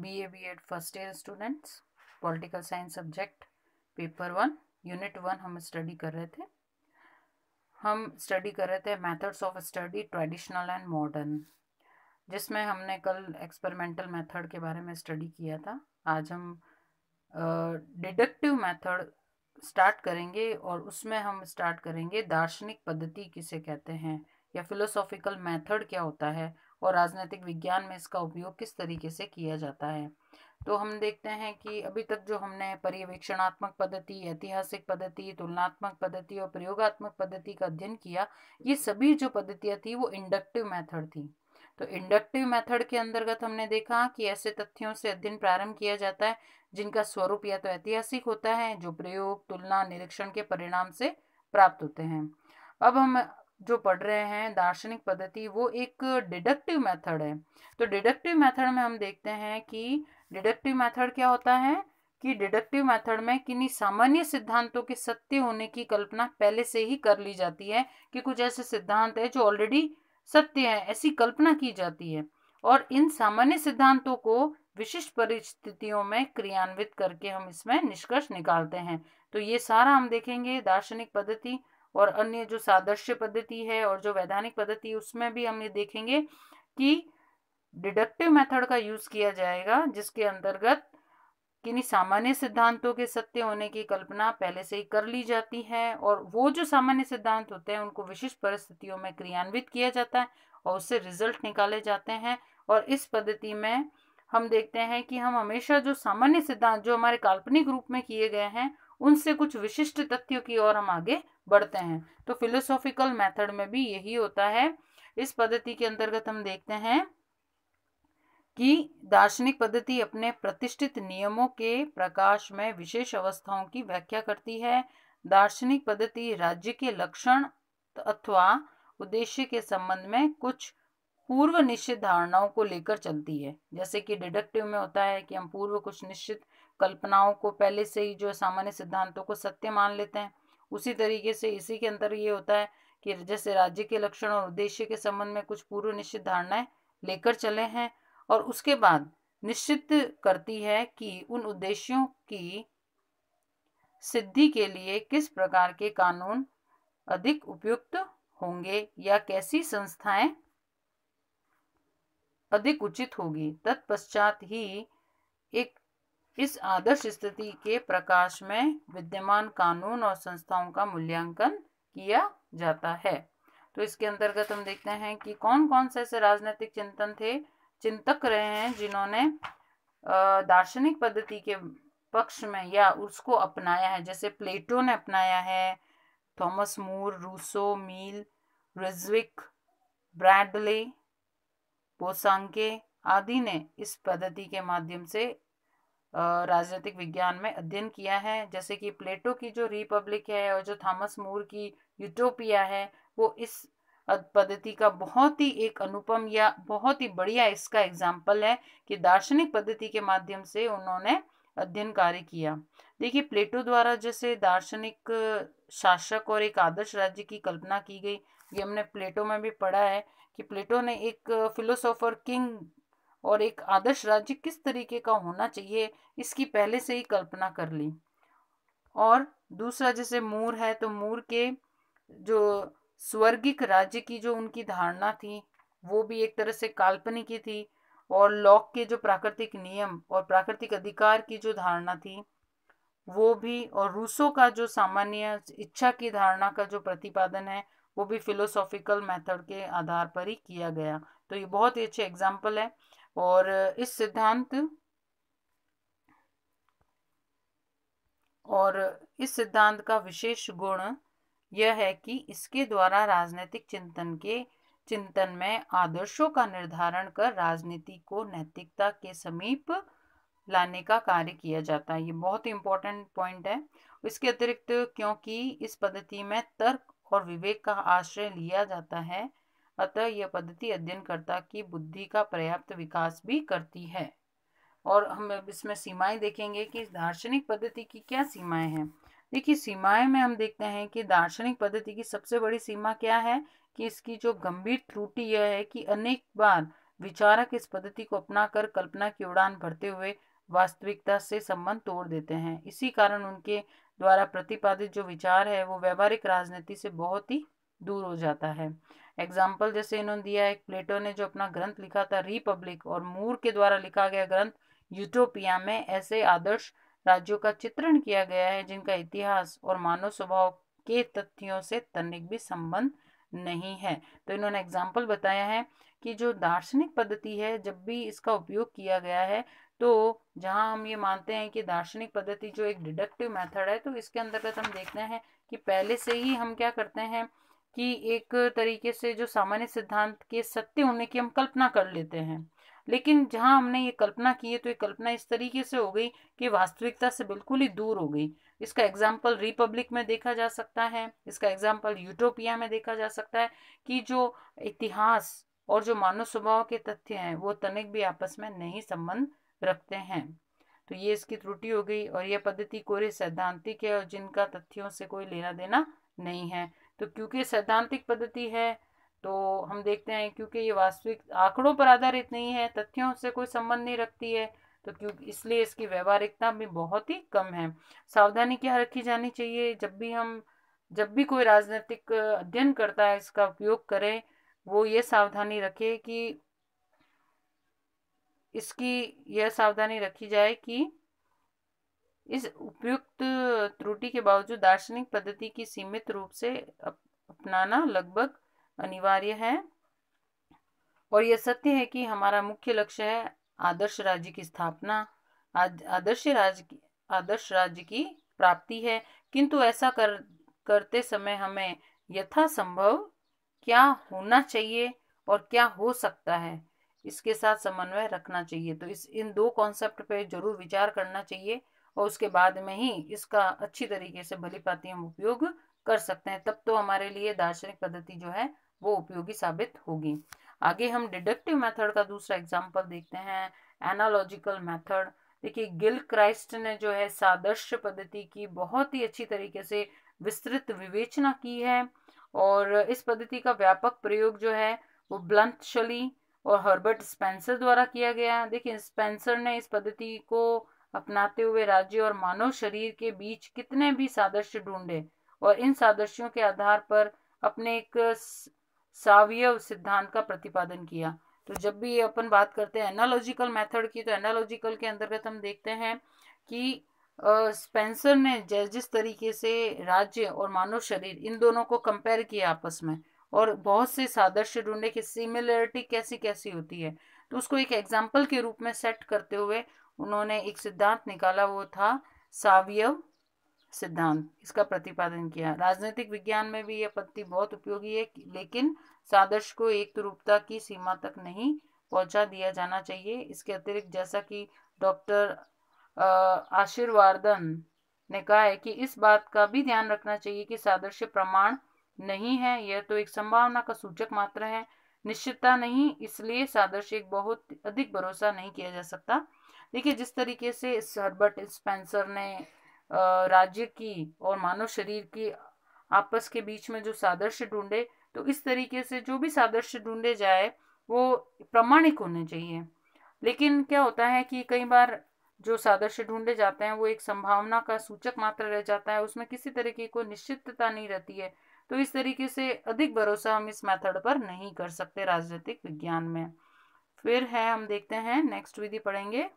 B A B Ed first year students political science subject paper one unit one हम study कर रहे थे हम स्टडी कर रहे थे methods of study traditional and modern जिसमें हमने कल एक्सपेरिमेंटल मेथड के बारे में स्टडी किया था आज हम डिडक्टिव uh, मेथड स्टार्ट करेंगे और उसमें हम स्टार्ट करेंगे दार्शनिक पद्धति किसे कहते हैं या फिलोसॉफिकल मेथड क्या होता है और राजनीतिक विज्ञान में इसका उपयोग किस तरीके से किया जाता है तो हम देखते हैं कि अभी तक जो हमने पर्यवेक्षणात्मक पद्धति ऐतिहासिक पद्धति तुलनात्मक पद्धति और प्रयोगात्मक पद्धति का अध्ययन किया ये सभी जो पद्धतियाँ थी वो इंडक्टिव मेथड थी तो इंडक्टिव मेथड के अंतर्गत हमने देखा कि ऐसे तथ्यों से अध्ययन प्रारंभ किया जाता है जिनका स्वरूप या तो ऐतिहासिक होता है जो प्रयोग तुलना निरीक्षण के परिणाम से प्राप्त होते हैं अब हम जो पढ़ रहे हैं दार्शनिक पद्धति वो एक डिडक्टिव मेथड है तो डिडक्टिव मेथड में हम देखते हैं कि डिडक्टिव मेथड क्या होता है कि डिडक्टिव मेथड में किन्हीं सामान्य सिद्धांतों के सत्य होने की कल्पना पहले से ही कर ली जाती है कि कुछ ऐसे सिद्धांत है जो ऑलरेडी सत्य है ऐसी कल्पना की जाती है और इन सामान्य सिद्धांतों को विशिष्ट परिस्थितियों में क्रियान्वित करके हम इसमें निष्कर्ष निकालते हैं तो ये सारा हम देखेंगे दार्शनिक पद्धति और अन्य जो सादृश्य पद्धति है और जो वैधानिक पद्धति उसमें भी हम ये देखेंगे कि डिडक्टिव मेथड का यूज किया जाएगा जिसके अंतर्गत किन्हीं सामान्य सिद्धांतों के सत्य होने की कल्पना पहले से ही कर ली जाती है और वो जो सामान्य सिद्धांत होते हैं उनको विशिष्ट परिस्थितियों में क्रियान्वित किया जाता है और उससे रिजल्ट निकाले जाते हैं और इस पद्धति में हम देखते हैं कि हम हमेशा जो सामान्य सिद्धांत जो हमारे काल्पनिक रूप में किए गए हैं उनसे कुछ विशिष्ट तथ्यों की ओर हम आगे बढ़ते हैं तो फिलोसॉफिकल मेथड में भी यही होता है इस पद्धति के अंतर्गत हम देखते हैं कि दार्शनिक पद्धति अपने प्रतिष्ठित नियमों के प्रकाश में विशेष अवस्थाओं की व्याख्या करती है दार्शनिक पद्धति राज्य के लक्षण अथवा उद्देश्य के संबंध में कुछ पूर्व निश्चित धारणाओं को लेकर चलती है जैसे कि डिडक्टिव में होता है कि हम पूर्व कुछ निश्चित कल्पनाओं को पहले से ही जो सामान्य सिद्धांतों को सत्य मान लेते हैं उसी तरीके से इसी के अंतर ये होता है कि जैसे राज्य के लक्षण और उद्देश्य के संबंध में कुछ पूर्व निश्चित धारणाएं लेकर चले हैं और उसके बाद निश्चित करती है कि उन उद्देश्यों की सिद्धि के लिए किस प्रकार के कानून अधिक उपयुक्त होंगे या कैसी संस्थाएं अधिक उचित होगी तत्पश्चात ही एक इस आदर्श स्थिति के प्रकाश में विद्यमान कानून और संस्थाओं का मूल्यांकन किया जाता है तो इसके अंतर्गत हम देखते हैं कि कौन कौन से ऐसे राजनीतिक चिंतन थे चिंतक रहे हैं जिन्होंने दार्शनिक पद्धति के पक्ष में या उसको अपनाया है जैसे प्लेटो ने अपनाया है थॉमस मूर रूसो मील रिजविक ब्रैडले पोसांके आदि ने इस पद्धति के माध्यम से राजनीतिक विज्ञान में अध्ययन किया है जैसे कि प्लेटो की जो रिपब्लिक है और जो थॉमस मूर की यूटोपिया है वो इस पद्धति का बहुत ही एक अनुपम या बहुत ही बढ़िया इसका एग्जाम्पल है कि दार्शनिक पद्धति के माध्यम से उन्होंने अध्ययन कार्य किया देखिए प्लेटो द्वारा जैसे दार्शनिक शासक और एक आदर्श राज्य की कल्पना की गई ये हमने प्लेटो में भी पढ़ा है कि प्लेटो ने एक फिलोसोफर किंग और एक आदर्श राज्य किस तरीके का होना चाहिए इसकी पहले से ही कल्पना कर ली और दूसरा जैसे मूर है तो मूर के जो स्वर्गिक राज्य की जो उनकी धारणा थी वो भी एक तरह से काल्पनिक ही थी और लॉक के जो प्राकृतिक नियम और प्राकृतिक अधिकार की जो धारणा थी वो भी और रूसों का जो सामान्य इच्छा की धारणा का जो प्रतिपादन है वो भी फिलोसॉफिकल मेथड के आधार पर ही किया गया तो ये बहुत ही अच्छे एग्जाम्पल है और इस सिद्धांत और इस सिद्धांत का विशेष गुण यह है कि इसके द्वारा राजनीतिक चिंतन के चिंतन में आदर्शों का निर्धारण कर राजनीति को नैतिकता के समीप लाने का कार्य किया जाता है ये बहुत ही इंपॉर्टेंट पॉइंट है इसके अतिरिक्त क्योंकि इस पद्धति में तर्क और विवेक का आश्रय लिया जाता है अतः यह पद्धति अध्ययनकर्ता की बुद्धि का पर्याप्त विकास भी करती है और हम अब इसमें सीमाएं देखेंगे कि दार्शनिक पद्धति की क्या सीमाएं हैं देखिए सीमाएं में हम देखते हैं कि दार्शनिक पद्धति की सबसे बड़ी सीमा क्या है कि इसकी जो गंभीर त्रुटि यह है कि अनेक बार विचारक इस पद्धति को अपनाकर कल्पना की उड़ान भरते हुए वास्तविकता से संबंध तोड़ देते हैं इसी कारण उनके द्वारा प्रतिपादित जो विचार है वो व्यवहारिक राजनीति से बहुत ही दूर हो जाता है एग्जाम्पल जैसे इन्होंने दिया है प्लेटो ने जो अपना ग्रंथ लिखा था रिपब्लिक और मूर के द्वारा लिखा गया ग्रंथ यूटोपिया में ऐसे आदर्श राज्यों का चित्रण किया गया है जिनका इतिहास और मानव स्वभाव के तथ्यों से तनिक भी संबंध नहीं है तो इन्होंने एग्जाम्पल बताया है कि जो दार्शनिक पद्धति है जब भी इसका उपयोग किया गया है तो जहाँ हम ये मानते हैं कि दार्शनिक पद्धति जो एक डिडक्टिव मेथड है तो इसके अंतर्गत हम देखते हैं कि पहले से ही हम क्या करते हैं कि एक तरीके से जो सामान्य सिद्धांत के सत्य होने की हम कल्पना कर लेते हैं लेकिन जहाँ हमने ये कल्पना की है तो ये कल्पना इस तरीके से हो गई कि वास्तविकता से बिल्कुल ही दूर हो गई इसका एग्जाम्पल रिपब्लिक में देखा जा सकता है इसका एग्जाम्पल यूटोपिया में देखा जा सकता है कि जो इतिहास और जो मानव स्वभाव के तथ्य हैं वो तनिक भी आपस में नहीं संबंध रखते हैं तो ये इसकी त्रुटि हो गई और यह पद्धति कोरे सैद्धांतिक है और जिनका तथ्यों से कोई लेना देना नहीं है तो क्योंकि सैद्धांतिक पद्धति है तो हम देखते हैं क्योंकि ये वास्तविक आंकड़ों पर आधारित नहीं है तथ्यों से कोई संबंध नहीं रखती है तो क्योंकि इसलिए इसकी व्यवहारिकता भी बहुत ही कम है सावधानी क्या रखी जानी चाहिए जब भी हम जब भी कोई राजनीतिक अध्ययन करता है इसका उपयोग करें वो ये सावधानी रखे कि इसकी यह सावधानी रखी जाए कि इस उपयुक्त त्रुटि के बावजूद दार्शनिक पद्धति की सीमित रूप से अपनाना लगभग अनिवार्य है और यह सत्य है कि हमारा मुख्य लक्ष्य है आदर्श राज्य की स्थापना आदर्श राज्य की आदर्श राज्य की प्राप्ति है किंतु ऐसा कर करते समय हमें यथासंभव क्या होना चाहिए और क्या हो सकता है इसके साथ समन्वय रखना चाहिए तो इस इन दो कॉन्सेप्ट पे जरूर विचार करना चाहिए और उसके बाद में ही इसका अच्छी तरीके से भली पाती हम उपयोग कर सकते हैं तब तो हमारे लिए दार्शनिक पद्धति जो है वो उपयोगी साबित होगी आगे हम डिडक्टिव मेथड का दूसरा एग्जाम्पल देखते हैं एनालॉजिकल मेथड देखिए गिल क्राइस्ट ने जो है सादर्श पद्धति की बहुत ही अच्छी तरीके से विस्तृत विवेचना की है और इस पद्धति का व्यापक प्रयोग जो है वो ब्लंत शली और हर्बर्ट स्पेंसर द्वारा किया गया है देखिए स्पेंसर ने इस पद्धति को अपनाते हुए राज्य और मानव शरीर के बीच कितने भी सादृश्य ढूंढे और इन सादृश्यों के आधार पर अपने एक सावय सिद्धांत का प्रतिपादन किया तो जब भी अपन बात करते हैं एनालॉजिकल मेथड की तो एनालॉजिकल के अंतर्गत हम देखते हैं कि स्पेंसर ने जिस तरीके से राज्य और मानव शरीर इन दोनों को कंपेयर किया आपस में और बहुत से सादृश्य ढूंढे कि सिमिलरिटी कैसी कैसी होती है तो उसको एक एग्जाम्पल के रूप में सेट करते हुए उन्होंने एक सिद्धांत निकाला वो था सावयव सिद्धांत इसका प्रतिपादन किया राजनीतिक विज्ञान में भी यह पद्धति बहुत उपयोगी है लेकिन सादर्श को एक रूपता की सीमा तक नहीं पहुंचा दिया जाना चाहिए इसके अतिरिक्त जैसा कि डॉक्टर आशीर्वादन ने कहा है कि इस बात का भी ध्यान रखना चाहिए कि सादृश्य प्रमाण नहीं है यह तो एक संभावना का सूचक मात्र है निश्चितता नहीं इसलिए सादृश्य एक बहुत अधिक भरोसा नहीं किया जा सकता देखिए जिस तरीके से हर्बर्ट स्पेंसर ने राज्य की और मानव शरीर की आपस के बीच में जो सादृश्य ढूंढे तो इस तरीके से जो भी सादृश्य ढूंढे जाए वो प्रमाणिक होने चाहिए लेकिन क्या होता है कि कई बार जो सादृश्य ढूंढे जाते हैं वो एक संभावना का सूचक मात्र रह जाता है उसमें किसी तरीके कोई निश्चितता नहीं रहती है तो इस तरीके से अधिक भरोसा हम इस मेथड पर नहीं कर सकते राजनीतिक विज्ञान में फिर है हम देखते हैं नेक्स्ट विधि पढ़ेंगे